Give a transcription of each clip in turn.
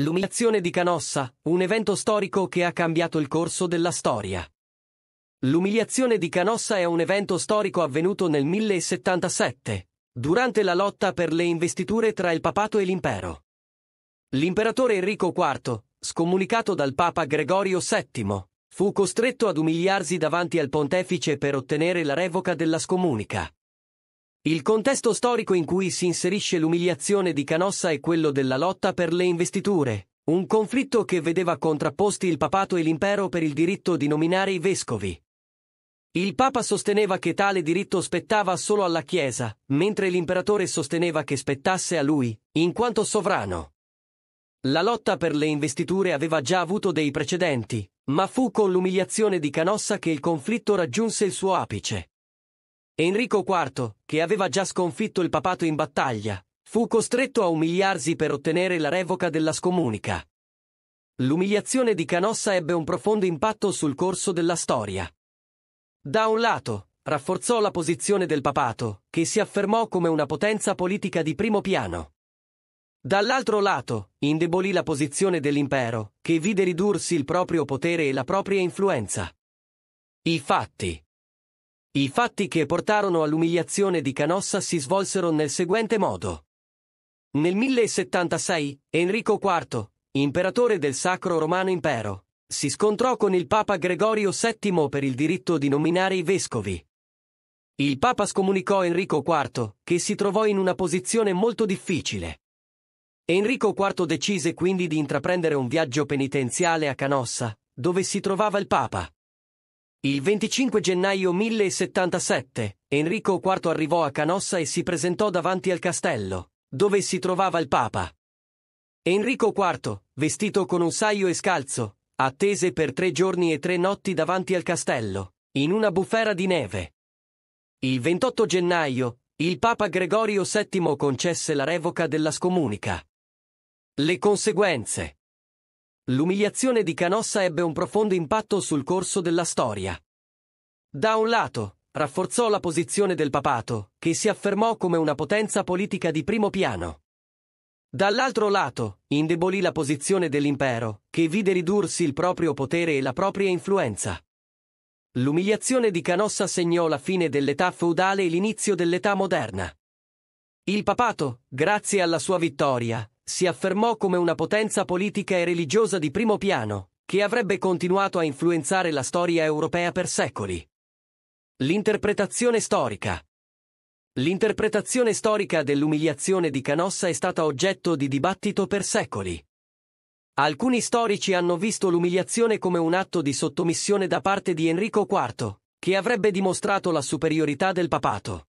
L'umiliazione di Canossa, un evento storico che ha cambiato il corso della storia. L'umiliazione di Canossa è un evento storico avvenuto nel 1077, durante la lotta per le investiture tra il papato e l'impero. L'imperatore Enrico IV, scomunicato dal papa Gregorio VII, fu costretto ad umiliarsi davanti al pontefice per ottenere la revoca della scomunica. Il contesto storico in cui si inserisce l'umiliazione di Canossa è quello della lotta per le investiture, un conflitto che vedeva contrapposti il papato e l'impero per il diritto di nominare i vescovi. Il papa sosteneva che tale diritto spettava solo alla Chiesa, mentre l'imperatore sosteneva che spettasse a lui, in quanto sovrano. La lotta per le investiture aveva già avuto dei precedenti, ma fu con l'umiliazione di Canossa che il conflitto raggiunse il suo apice. Enrico IV, che aveva già sconfitto il papato in battaglia, fu costretto a umiliarsi per ottenere la revoca della scomunica. L'umiliazione di Canossa ebbe un profondo impatto sul corso della storia. Da un lato, rafforzò la posizione del papato, che si affermò come una potenza politica di primo piano. Dall'altro lato, indebolì la posizione dell'impero, che vide ridursi il proprio potere e la propria influenza. I fatti i fatti che portarono all'umiliazione di Canossa si svolsero nel seguente modo. Nel 1076, Enrico IV, imperatore del Sacro Romano Impero, si scontrò con il Papa Gregorio VII per il diritto di nominare i vescovi. Il Papa scomunicò Enrico IV, che si trovò in una posizione molto difficile. Enrico IV decise quindi di intraprendere un viaggio penitenziale a Canossa, dove si trovava il Papa. Il 25 gennaio 1077, Enrico IV arrivò a Canossa e si presentò davanti al castello, dove si trovava il Papa. Enrico IV, vestito con un saio e scalzo, attese per tre giorni e tre notti davanti al castello, in una bufera di neve. Il 28 gennaio, il Papa Gregorio VII concesse la revoca della scomunica. Le conseguenze L'umiliazione di Canossa ebbe un profondo impatto sul corso della storia. Da un lato, rafforzò la posizione del papato, che si affermò come una potenza politica di primo piano. Dall'altro lato, indebolì la posizione dell'impero, che vide ridursi il proprio potere e la propria influenza. L'umiliazione di Canossa segnò la fine dell'età feudale e l'inizio dell'età moderna. Il papato, grazie alla sua vittoria, si affermò come una potenza politica e religiosa di primo piano, che avrebbe continuato a influenzare la storia europea per secoli. L'interpretazione storica L'interpretazione storica dell'umiliazione di Canossa è stata oggetto di dibattito per secoli. Alcuni storici hanno visto l'umiliazione come un atto di sottomissione da parte di Enrico IV, che avrebbe dimostrato la superiorità del papato.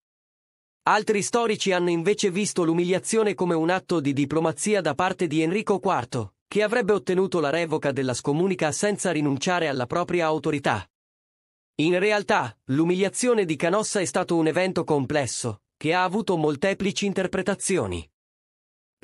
Altri storici hanno invece visto l'umiliazione come un atto di diplomazia da parte di Enrico IV, che avrebbe ottenuto la revoca della scomunica senza rinunciare alla propria autorità. In realtà, l'umiliazione di Canossa è stato un evento complesso, che ha avuto molteplici interpretazioni.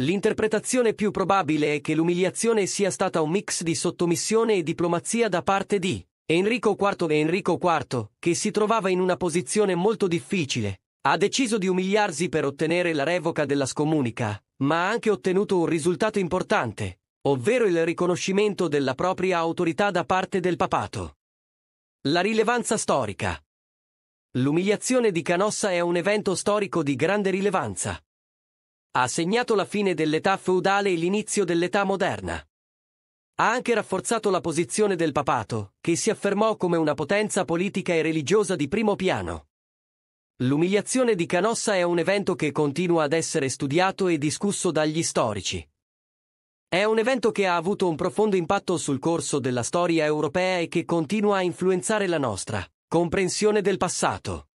L'interpretazione più probabile è che l'umiliazione sia stata un mix di sottomissione e diplomazia da parte di Enrico IV e Enrico IV, che si trovava in una posizione molto difficile, ha deciso di umiliarsi per ottenere la revoca della scomunica, ma ha anche ottenuto un risultato importante, ovvero il riconoscimento della propria autorità da parte del papato. La rilevanza storica. L'umiliazione di Canossa è un evento storico di grande rilevanza. Ha segnato la fine dell'età feudale e l'inizio dell'età moderna. Ha anche rafforzato la posizione del papato, che si affermò come una potenza politica e religiosa di primo piano. L'umiliazione di Canossa è un evento che continua ad essere studiato e discusso dagli storici. È un evento che ha avuto un profondo impatto sul corso della storia europea e che continua a influenzare la nostra comprensione del passato.